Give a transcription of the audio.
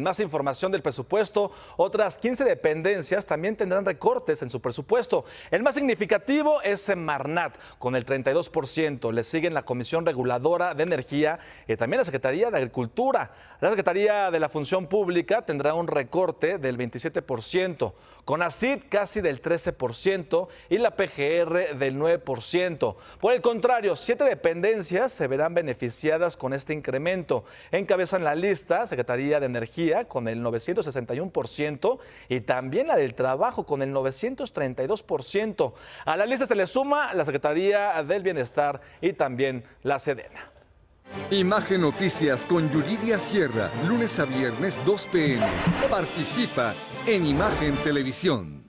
Más información del presupuesto, otras 15 dependencias también tendrán recortes en su presupuesto. El más significativo es MARNAT, con el 32%. Le siguen la Comisión Reguladora de Energía y también la Secretaría de Agricultura. La Secretaría de la Función Pública tendrá un recorte del 27%, con ACID casi del 13% y la PGR del 9%. Por el contrario, siete dependencias se verán beneficiadas con este incremento. Encabezan la lista Secretaría de Energía con el 961% y también la del trabajo con el 932%. A la lista se le suma la Secretaría del Bienestar y también la Sedena. Imagen Noticias con Yuridia Sierra, lunes a viernes 2 pm. Participa en Imagen Televisión.